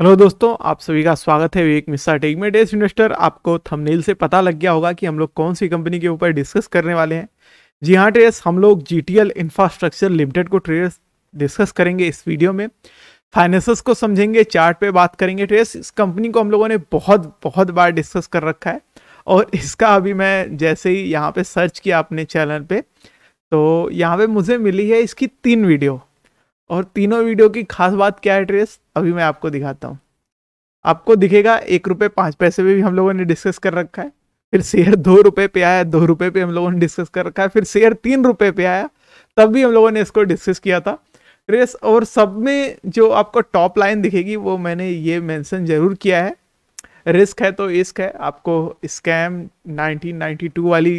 hello दोस्तों आप सभी का स्वागत है विवेक मिश्रा टेक में डेस्ट इन्वेस्टर आपको थंबनेल से पता लग गया होगा कि हम लोग कौन सी कंपनी के ऊपर डिस्कस करने वाले हैं जी हाँ ट्रेस हम लोग जी इंफ्रास्ट्रक्चर लिमिटेड को ट्रेस डिस्कस करेंगे इस वीडियो में फाइनेंस को समझेंगे चार्ट पे बात करेंगे ट्रेस इस कंपनी को हम लोगों ने बहुत बहुत बार डिस्कस कर रखा है और इसका अभी मैं जैसे ही यहाँ पे सर्च किया अपने चैनल पर तो यहाँ पे मुझे मिली है इसकी तीन वीडियो और तीनों वीडियो की खास बात क्या है ट्रेस अभी मैं आपको दिखाता हूँ आपको दिखेगा एक रुपये पाँच पैसे पे भी हम लोगों ने डिस्कस कर रखा है फिर शेयर दो रुपये पे आया दो रुपये पे हम लोगों ने डिस्कस कर रखा है फिर शेयर तीन रुपये पे आया तब भी हम लोगों ने इसको डिस्कस किया था ट्रेस और सब में जो आपको टॉप लाइन दिखेगी वो मैंने ये मैंसन जरूर किया है रिस्क है तो रिस्क है आपको स्कैम 1992 वाली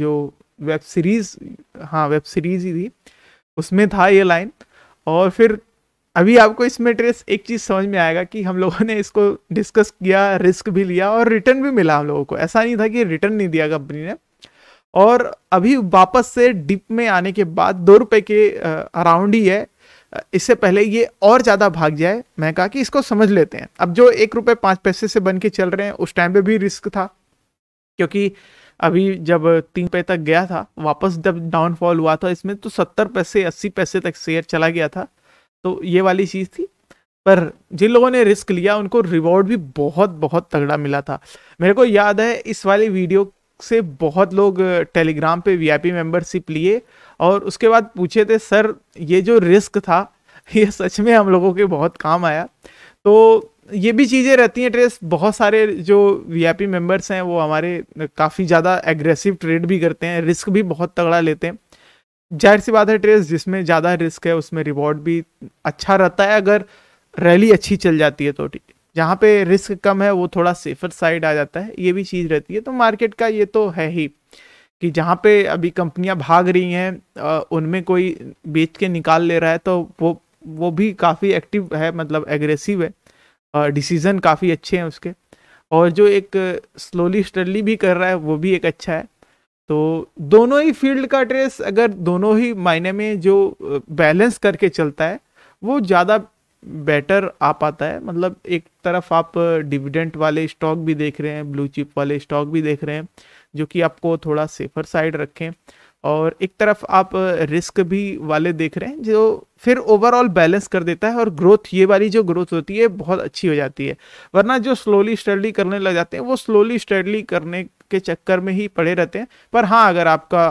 जो वेब सीरीज हाँ वेब सीरीज ही थी उसमें था ये लाइन और फिर अभी आपको इसमें ट्रेस एक चीज़ समझ में आएगा कि हम लोगों ने इसको डिस्कस किया रिस्क भी लिया और रिटर्न भी मिला हम लोगों को ऐसा नहीं था कि रिटर्न नहीं दिया कंपनी ने और अभी वापस से डिप में आने के बाद दो रुपए के अराउंड ही है इससे पहले ये और ज़्यादा भाग जाए मैं कहा कि इसको समझ लेते हैं अब जो एक रुपये पाँच पैसे से बन के चल रहे हैं उस टाइम पे भी रिस्क था क्योंकि अभी जब तीन पे तक गया था वापस जब डाउनफॉल हुआ था इसमें तो सत्तर पैसे अस्सी पैसे तक शेयर चला गया था तो ये वाली चीज़ थी पर जिन लोगों ने रिस्क लिया उनको रिवॉर्ड भी बहुत बहुत तगड़ा मिला था मेरे को याद है इस वाली वीडियो से बहुत लोग टेलीग्राम पे वीआईपी मेंबरशिप लिए और उसके बाद पूछे थे सर ये जो रिस्क था ये सच में हम लोगों के बहुत काम आया तो ये भी चीज़ें रहती हैं ट्रेस बहुत सारे जो वीआईपी मेंबर्स हैं वो हमारे काफ़ी ज़्यादा एग्रेसिव ट्रेड भी करते हैं रिस्क भी बहुत तगड़ा लेते हैं जाहिर सी बात है ट्रेस जिसमें ज़्यादा रिस्क है उसमें रिवॉर्ड भी अच्छा रहता है अगर रैली अच्छी चल जाती है तो जहाँ पे रिस्क कम है वो थोड़ा सेफर साइड आ जाता है ये भी चीज़ रहती है तो मार्केट का ये तो है ही कि जहाँ पे अभी कंपनियाँ भाग रही हैं उनमें कोई बेच के निकाल ले रहा है तो वो वो भी काफ़ी एक्टिव है मतलब एग्रेसिव है डिसीज़न काफ़ी अच्छे हैं उसके और जो एक स्लोली स्टडली भी कर रहा है वो भी एक अच्छा है तो दोनों ही फील्ड का ट्रेस अगर दोनों ही मायने में जो बैलेंस करके चलता है वो ज़्यादा बेटर आ पाता है मतलब एक तरफ आप डिविडेंट वाले स्टॉक भी देख रहे हैं ब्लू चिप वाले स्टॉक भी देख रहे हैं जो कि आपको थोड़ा सेफर साइड रखें और एक तरफ आप रिस्क भी वाले देख रहे हैं जो फिर ओवरऑल बैलेंस कर देता है और ग्रोथ ये वाली जो ग्रोथ होती है बहुत अच्छी हो जाती है वरना जो स्लोली स्टडली करने लग जाते हैं वो स्लोली स्टडली करने के चक्कर में ही पड़े रहते हैं पर हाँ अगर आपका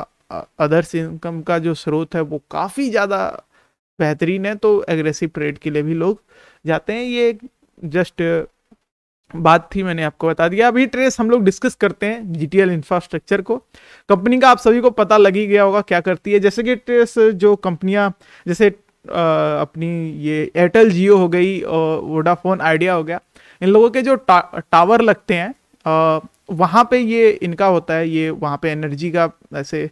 अदर्स इनकम का जो स्रोत है वो काफ़ी ज़्यादा बेहतरीन है तो एग्रेसिव ट्रेड के लिए भी लोग जाते हैं ये जस्ट बात थी मैंने आपको बता दिया अभी ट्रेस हम लोग डिस्कस करते हैं जीटीएल इंफ्रास्ट्रक्चर को कंपनी का आप सभी को पता लग ही गया होगा क्या करती है जैसे कि ट्रेस जो कंपनियां जैसे आ, अपनी ये एयरटेल जियो हो गई और वोडाफोन आइडिया हो गया इन लोगों के जो टा, टावर लगते हैं वहाँ पे ये इनका होता है ये वहाँ पे एनर्जी का ऐसे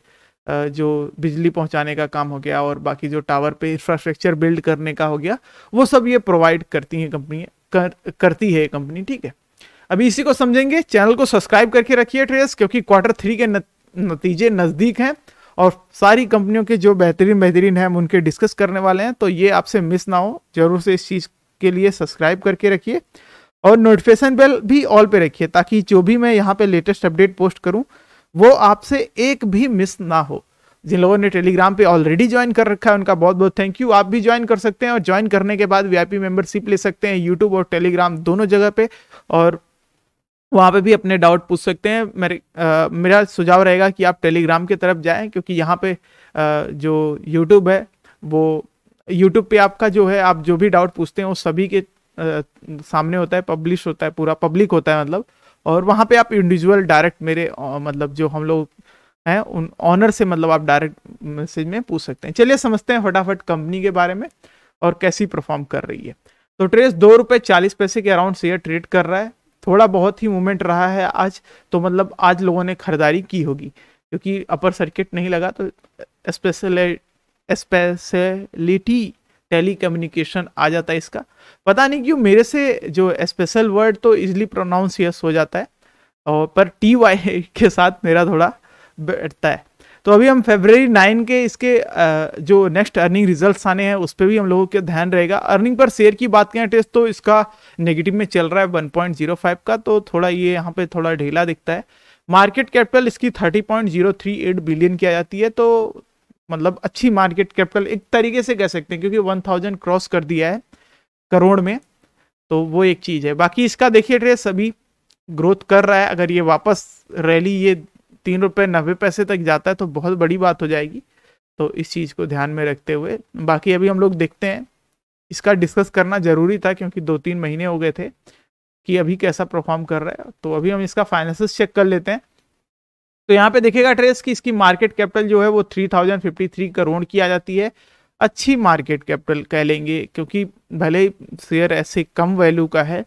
जो बिजली पहुंचाने का काम हो गया और बाकी जो टावर पे इंफ्रास्ट्रक्चर बिल्ड करने का हो गया वो सब ये प्रोवाइड करती हैं कंपनियाँ कर, करती है ये कंपनी ठीक है अभी इसी को समझेंगे चैनल को सब्सक्राइब करके रखिए ट्रेस क्योंकि क्वार्टर थ्री के नतीजे नज़दीक हैं और सारी कंपनियों के जो बेहतरीन बेहतरीन हैं हम उनके डिस्कस करने वाले हैं तो ये आपसे मिस ना हो जरूर से इस चीज़ के लिए सब्सक्राइब करके रखिए और नोटिफिकेशन बेल भी ऑल पे रखिए ताकि जो भी मैं यहाँ पे लेटेस्ट अपडेट पोस्ट करूँ वो आपसे एक भी मिस ना हो जिन लोगों ने टेलीग्राम पे ऑलरेडी ज्वाइन कर रखा है उनका बहुत बहुत थैंक यू आप भी ज्वाइन कर सकते हैं और ज्वाइन करने के बाद वीआईपी मेंबरशिप ले सकते हैं यूट्यूब और टेलीग्राम दोनों जगह पे और वहाँ पे भी अपने डाउट पूछ सकते हैं मेरे आ, मेरा सुझाव रहेगा कि आप टेलीग्राम की तरफ जाएं क्योंकि यहाँ पे आ, जो यूट्यूब है वो यूट्यूब पे आपका जो है आप जो भी डाउट पूछते हैं वो सभी के आ, सामने होता है पब्लिश होता है पूरा पब्लिक होता है मतलब और वहाँ पे आप इंडिविजुअल डायरेक्ट मेरे मतलब जो हम लोग हैं उन ऑनर से मतलब आप डायरेक्ट मैसेज में पूछ सकते हैं चलिए समझते हैं फटाफट कंपनी के बारे में और कैसी परफॉर्म कर रही है तो ट्रेस दो रुपये चालीस पैसे के अराउंड शेयर ट्रेड कर रहा है थोड़ा बहुत ही मूवमेंट रहा है आज तो मतलब आज लोगों ने खरीदारी की होगी क्योंकि अपर सर्किट नहीं लगा तो स्पेशल स्पेशलिटी टेली कम्युनिकेशन आ जाता है इसका पता नहीं क्यों मेरे से जो स्पेशल वर्ड तो इजली प्रोनाउंसियस हो जाता है और पर टी वाई के साथ मेरा थोड़ा बैठता है तो अभी हम फेबररी नाइन के इसके जो नेक्स्ट अर्निंग रिजल्ट्स आने हैं उस पर भी हम लोगों का ध्यान रहेगा अर्निंग पर शेयर की बात करें टेस्ट तो इसका नेगेटिव में चल रहा है 1.05 का तो थोड़ा ये यहाँ पे थोड़ा ढीला दिखता है मार्केट कैपिटल इसकी 30.038 बिलियन की आ जाती है तो मतलब अच्छी मार्केट कैपिटल एक तरीके से कह सकते हैं क्योंकि थाउजेंड क्रॉस कर दिया है करोड़ में तो वो एक चीज़ है बाकी इसका देखिए ट्रेस अभी ग्रोथ कर रहा है अगर ये वापस रैली ये तीन रुपये नब्बे पैसे तक जाता है तो बहुत बड़ी बात हो जाएगी तो इस चीज़ को ध्यान में रखते हुए बाकी अभी हम लोग देखते हैं इसका डिस्कस करना ज़रूरी था क्योंकि दो तीन महीने हो गए थे कि अभी कैसा परफॉर्म कर रहा है तो अभी हम इसका फाइनेंस चेक कर लेते हैं तो यहाँ पे देखेगा ट्रेस कि इसकी मार्केट कैपिटल जो है वो 3053 करोड़ की आ जाती है अच्छी मार्केट कैपिटल कह लेंगे क्योंकि भले ही शेयर ऐसे कम वैल्यू का है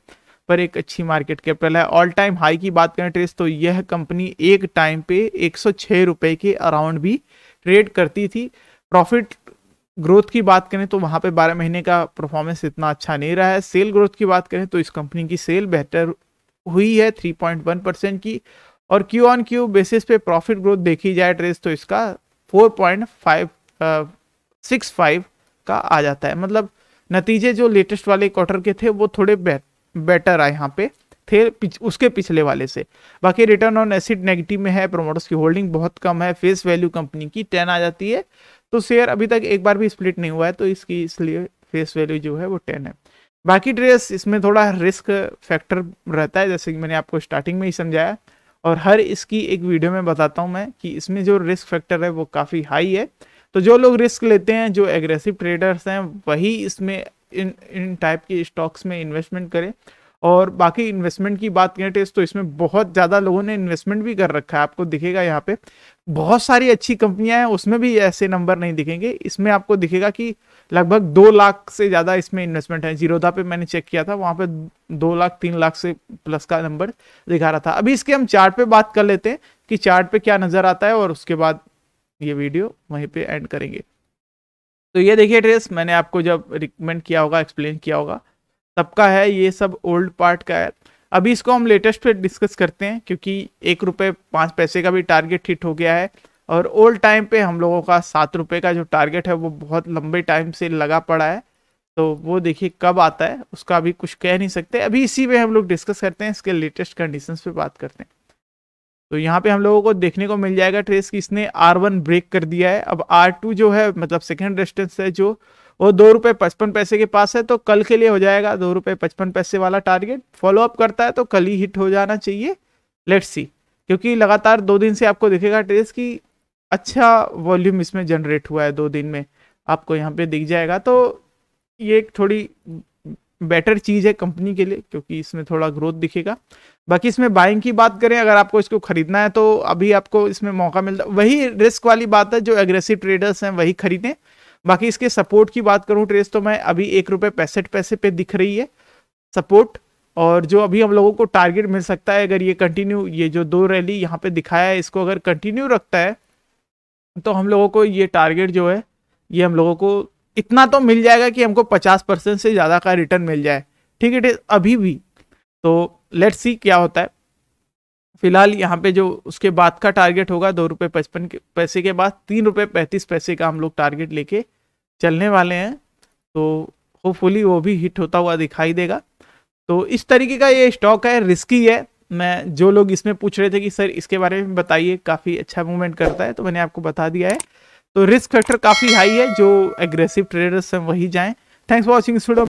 पर एक अच्छी मार्केट कैपिटल है ऑल टाइम हाई की बात करें ट्रेस तो यह कंपनी एक टाइम पे एक सौ के अराउंड भी ट्रेड करती थी प्रॉफिट ग्रोथ की बात करें तो वहाँ पे 12 महीने का परफॉर्मेंस इतना अच्छा नहीं रहा है सेल ग्रोथ की बात करें तो इस कंपनी की सेल बेहतर हुई है 3.1 परसेंट की और क्यू ऑन क्यू बेसिस पे प्रॉफिट ग्रोथ देखी जाए ट्रेस तो इसका 4.565 का आ जाता है मतलब नतीजे जो लेटेस्ट वाले क्वार्टर के थे वो थोड़े बेहतर बेटर है यहाँ पे थे पिछ, उसके पिछले वाले से बाकी रिटर्न ऑन एसिड नेगेटिव में है प्रोमोटर्स की होल्डिंग बहुत कम है फेस वैल्यू कंपनी की टेन आ जाती है तो शेयर अभी तक एक बार भी स्प्लिट नहीं हुआ है तो इसकी इसलिए फेस वैल्यू जो है वो टेन है बाकी ड्रेस इसमें थोड़ा रिस्क फैक्टर रहता है जैसे कि मैंने आपको स्टार्टिंग में ही समझाया और हर इसकी एक वीडियो में बताता हूँ मैं कि इसमें जो रिस्क फैक्टर है वो काफ़ी हाई है तो जो लोग रिस्क लेते हैं जो एग्रेसिव ट्रेडर्स हैं वही इसमें इन इन टाइप के स्टॉक्स में इन्वेस्टमेंट करें और बाकी इन्वेस्टमेंट की बात करें टेस्ट तो इसमें बहुत ज़्यादा लोगों ने इन्वेस्टमेंट भी कर रखा है आपको दिखेगा यहाँ पे बहुत सारी अच्छी कंपनियां हैं उसमें भी ऐसे नंबर नहीं दिखेंगे इसमें आपको दिखेगा कि लगभग दो लाख से ज़्यादा इसमें इन्वेस्टमेंट है जीरोधा पे मैंने चेक किया था वहाँ पे दो लाख तीन लाख से प्लस का नंबर दिखा रहा था अभी इसके हम चार्ट पे बात कर लेते हैं कि चार्ट पे क्या नज़र आता है और उसके बाद ये वीडियो वहीं पे एंड करेंगे तो ये देखिए ड्रेस मैंने आपको जब रिकमेंड किया होगा एक्सप्लेन किया होगा सबका है ये सब ओल्ड पार्ट का है अभी इसको हम लेटेस्ट पे डिस्कस करते हैं क्योंकि एक रुपये पाँच पैसे का भी टारगेट हिट हो गया है और ओल्ड टाइम पे हम लोगों का सात रुपये का जो टारगेट है वो बहुत लंबे टाइम से लगा पड़ा है तो वो देखिए कब आता है उसका अभी कुछ कह नहीं सकते अभी इसी पे हम लोग डिस्कस करते हैं इसके लेटेस्ट कंडीशंस पे बात करते हैं तो यहाँ पे हम लोगों को देखने को मिल जाएगा ट्रेस कि इसने आर वन ब्रेक कर दिया है अब आर टू जो है मतलब सेकेंड रेस्टेंस है जो वो दो रुपये पचपन पैसे के पास है तो कल के लिए हो जाएगा दो रुपये पचपन पैसे वाला टारगेट फॉलो अप करता है तो कल ही हिट हो जाना चाहिए लेट्स सी क्योंकि लगातार दो दिन से आपको दिखेगा ट्रेस की अच्छा वॉल्यूम इसमें जनरेट हुआ है दो दिन में आपको यहाँ पे दिख जाएगा तो ये एक थोड़ी बेटर चीज़ है कंपनी के लिए क्योंकि इसमें थोड़ा ग्रोथ दिखेगा बाकी इसमें बाइंग की बात करें अगर आपको इसको खरीदना है तो अभी आपको इसमें मौका मिलता वही रिस्क वाली बात है जो एग्रेसिव ट्रेडर्स हैं वही खरीदें बाकी इसके सपोर्ट की बात करूँ ट्रेस तो मैं अभी एक रुपये पैंसठ पैसे पे दिख रही है सपोर्ट और जो अभी हम लोगों को टारगेट मिल सकता है अगर ये कंटिन्यू ये जो दो रैली यहाँ पे दिखाया है इसको अगर कंटिन्यू रखता है तो हम लोगों को ये टारगेट जो है ये हम लोगों को इतना तो मिल जाएगा कि हमको पचास परसेंट से ज़्यादा का रिटर्न मिल जाए ठीक इट इज़ अभी भी तो लेट्स सी क्या होता है फिलहाल यहाँ पे जो उसके बाद का टारगेट होगा दो रुपये पचपन पैसे के बाद तीन रुपये पैंतीस पैसे का हम लोग टारगेट लेके चलने वाले हैं तो होपफुली वो भी हिट होता हुआ दिखाई देगा तो इस तरीके का ये स्टॉक है रिस्की है मैं जो लोग इसमें पूछ रहे थे कि सर इसके बारे में बताइए काफ़ी अच्छा मूवमेंट करता है तो मैंने आपको बता दिया है तो रिस्क फैक्टर काफ़ी हाई है जो एग्रेसिव ट्रेडर्स हैं वही जाएं थैंक्स फॉर वॉचिंग